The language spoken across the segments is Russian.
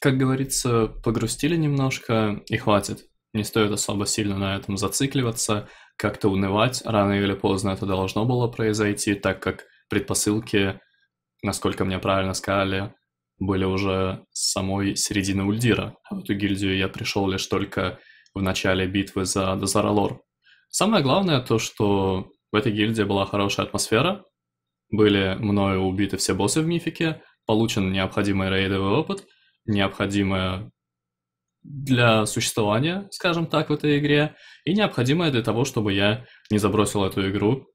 как говорится, погрустили немножко и хватит. Не стоит особо сильно на этом зацикливаться, как-то унывать. Рано или поздно это должно было произойти, так как предпосылки, насколько мне правильно сказали, были уже с самой середины Ульдира. А в эту гильдию я пришел лишь только в начале битвы за Дозаралор. Самое главное то, что в этой гильдии была хорошая атмосфера, были мною убиты все боссы в мифике, получен необходимый рейдовый опыт – необходимое для существования, скажем так, в этой игре, и необходимое для того, чтобы я не забросил эту игру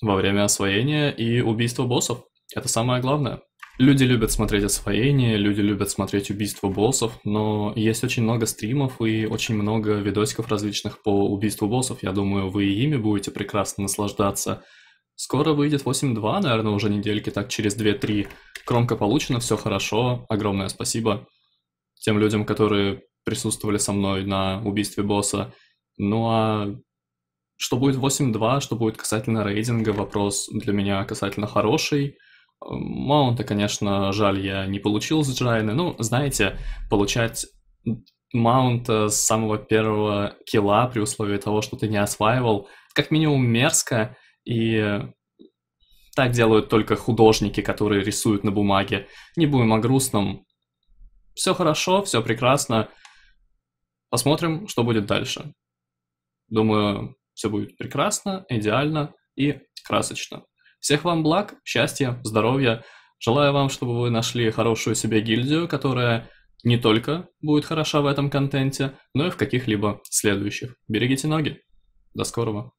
во время освоения и убийства боссов. Это самое главное. Люди любят смотреть освоение, люди любят смотреть убийство боссов, но есть очень много стримов и очень много видосиков различных по убийству боссов. Я думаю, вы ими будете прекрасно наслаждаться. Скоро выйдет 8.2, наверное, уже недельки так через 2-3. Кромка получена, все хорошо. Огромное спасибо тем людям, которые присутствовали со мной на убийстве босса. Ну а что будет 8.2, что будет касательно рейдинга вопрос для меня касательно хороший. Маунта, конечно, жаль, я не получил с Джайны. Ну, знаете, получать маунт с самого первого килла при условии того, что ты не осваивал, как минимум мерзко, и так делают только художники, которые рисуют на бумаге. Не будем о грустном. Все хорошо, все прекрасно. Посмотрим, что будет дальше. Думаю, все будет прекрасно, идеально и красочно. Всех вам благ, счастья, здоровья. Желаю вам, чтобы вы нашли хорошую себе гильдию, которая не только будет хороша в этом контенте, но и в каких-либо следующих. Берегите ноги. До скорого.